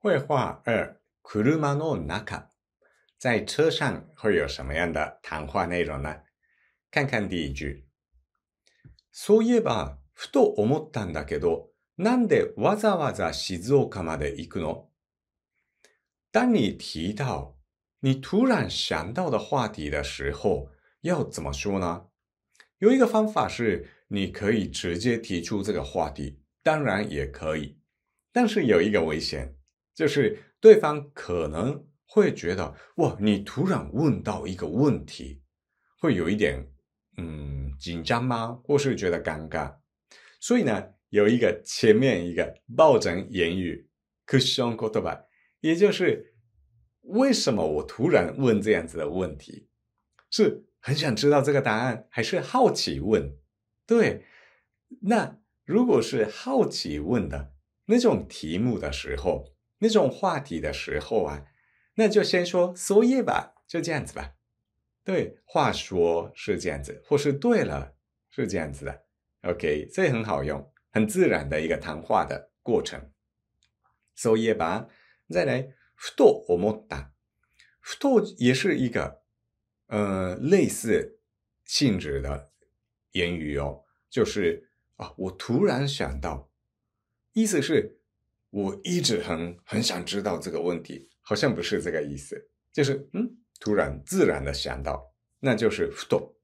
绘画二库鲁马诺 m 卡，在车上会有什么样的谈话内容呢？看看第一句。そう言えばふと思ったんだけど、なんでわざわざ静岡まで行くの？当你提到你突然想到的话题的时候，要怎么说呢？有一个方法是，你可以直接提出这个话题，当然也可以，但是有一个危险。就是对方可能会觉得，哇，你突然问到一个问题，会有一点，嗯，紧张吗？或是觉得尴尬？所以呢，有一个前面一个抱枕言语，kushon k o t o b 也就是为什么我突然问这样子的问题，是很想知道这个答案，还是好奇问？对，那如果是好奇问的那种题目的时候。那种话题的时候啊，那就先说“搜叶吧”，就这样子吧。对，话说是这样子，或是对了，是这样子的。OK，这以很好用，很自然的一个谈话的过程。搜叶吧，再来“ふと思った”，“ふと”也是一个呃类似性质的言语哦，就是啊，我突然想到，意思是。我一直很很想知道这个问题，好像不是这个意思，就是嗯，突然自然的想到，那就是 “do”。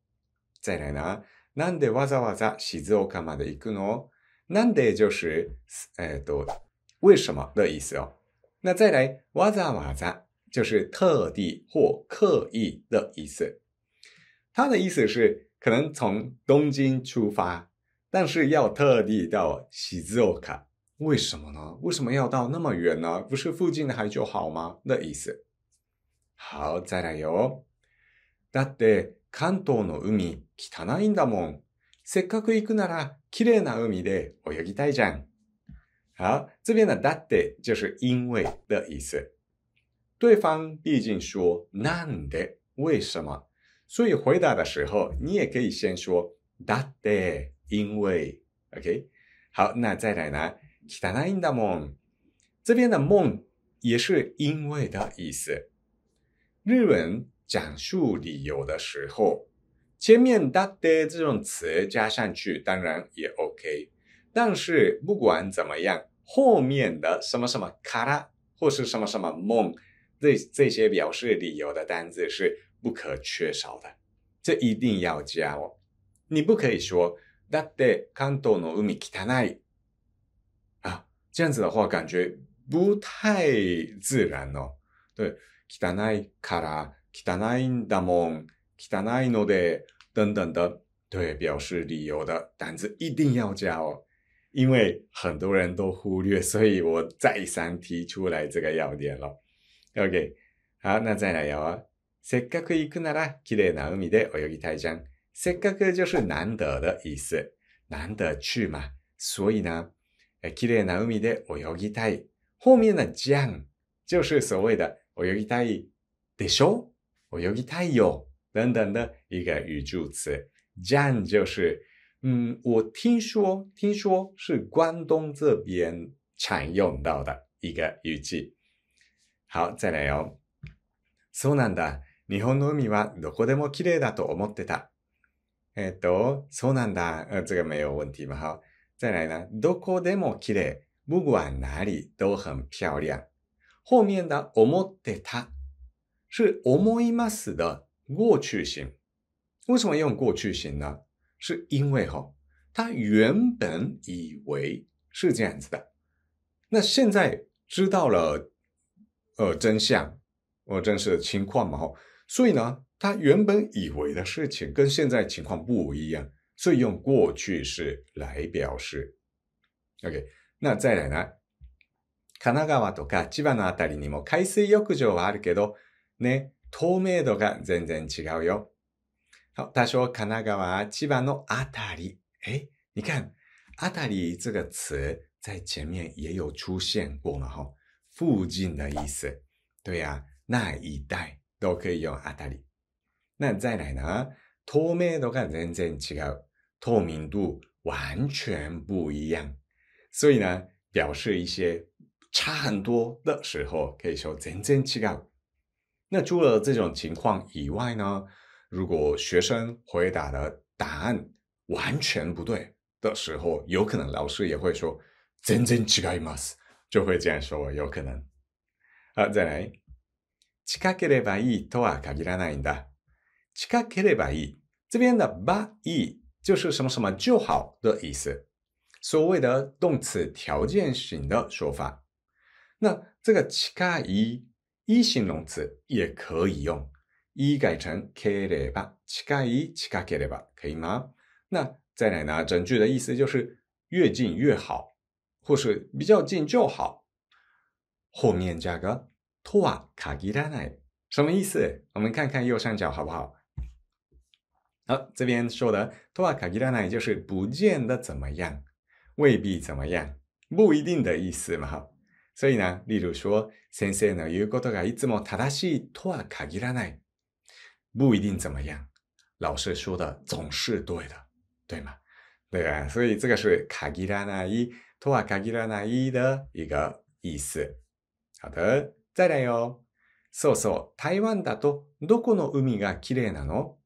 再来呢，“なんでわざわざ静岡まで行くの？”“なんで”就是“呃”为什么的意思。那再来“わざわざ”就是特地或刻意的意思。他的意思是可能从东京出发，但是要特地到静岡。为什么呢？为什么要到那么远呢？不是附近的海就好吗？的意思。好，再来よ。だって関東の海汚いんだもん。せっかく行くなら綺麗な海で泳ぎたいじゃん。好，这边的だって就是因为的意思。对方毕竟说なんで为什么，所以回答的时候你也可以先说だって因为。OK，好，那再来呢？汚いんだもん。这边的“梦”也是“因为”的意思。日文讲述理由的时候，前面“だって”这种词加上去当然也 OK。但是不管怎么样，后面的什么什么“から”或是什么什么“梦”，这这些表示理由的单词是不可缺少的，这一定要加哦。你不可以说“だって関東の海汚い”。这样子的话，感觉不太自然哦。对，汚いから、汚いんだもん、汚いので等等的，对，表示理由的，胆子一定要加哦，因为很多人都忽略，所以我再三提出来这个要点了。OK，好，那再来啊，せっかく行くならきれいな海で泳ぎたいじゃん。せっかく就是难得的意思，难得去嘛，所以呢。綺麗な海で泳ぎたい。后面的这样就是所谓的泳ぎたいでしょ泳ぎたいよ等等的一个语助词。这样就是嗯，我听说，听说是关东这边常用到的一个语句。好，再来哦。そうなんだ。日本の海はどこでも綺麗だと思ってた。えっと、そうなんだ。呃，这个没有问题嘛？好。再来呢，どこでもきれい，不管哪里都很漂亮。后面的思った是思います的过去型。为什么用过去型呢？是因为哈，他原本以为是这样子的，那现在知道了呃真相，呃，真实的情况嘛哈。所以呢，他原本以为的事情跟现在情况不一样。所以用过去式来表示。OK，那再来呢？神奈川とか千葉のあたりにも海水浴場はあるけど、ね、透明度が全然違うよ。好，多少神奈川、千葉のあたり。哎，你看“あたり”这个词在前面也有出现过了哈，附近的意思。对呀，那一带都可以用“あたり”。那再来呢？托梅都跟真正乞个透明度完全不一样，所以呢，表示一些差很多的时候可以说真正乞个。那除了这种情况以外呢，如果学生回答的答案完全不对的时候，有可能老师也会说真正乞个 imas，就会这样说，有可能好，再来，ちかければいいとは限らないんだ。近ければいい。这边的吧，イ就是什么什么就好的意思，所谓的动词条件型的说法。那这个近カ一形容词也可以用，一改成ケレバ，チカイチカケ可以吗？那再来呢，整句的意思就是越近越好，或是比较近就好。后面加个トワカギラナ什么意思？我们看看右上角好不好？好，这边说的“とは限らない”就是不见得怎么样，未必怎么样，不一定的意思嘛。好，所以呢，例如说，先生の言うことがいつも正しいとは限らない，不一定怎么样。老师说的总是对的，对吗？对啊，所以这个是“限らない”、“とは限らない”的一个意思。好的，再来哟。そうそう、台湾だとどこの海がきれいなの？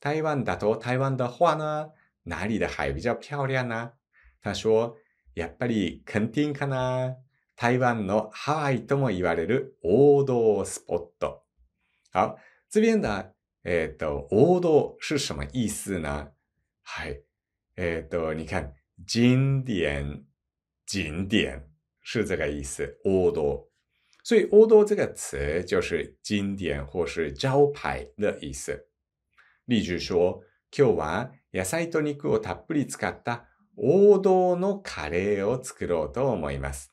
台湾だと台湾的话呢，哪里的海比较漂亮呢？他说，やっぱり肯定かな。台湾のハワイとも言われる王道スポット。好，这边的えっと王道是什么意思呢？はい、えっと你看景点景点是这个意思，王道。所以“王道这个词就是景点或是招牌的意思。李首说：“今日は野菜と肉をたっぷり使った王道のカレーを作ろうと思います。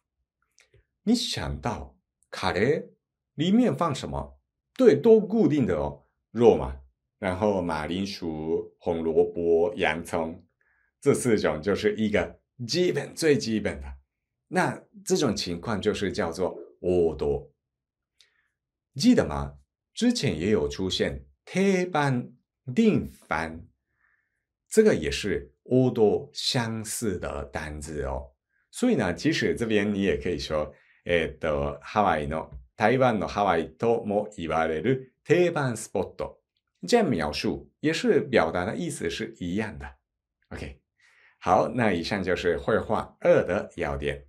你想到カレー里面放什么？对，都固定的哦，肉嘛，然后马铃薯、红萝卜、洋葱，这四种就是一个基本最基本的。那这种情况就是叫做王道。记得吗？之前也有出现“铁板定番，这个也是乌多相似的单字哦。所以呢，即使这边你也可以说，呃，ハワイの台湾のハワイとも言われる定番スポット、这样描述也是表达的意思是一样的。OK，好，那以上就是绘画二的要点。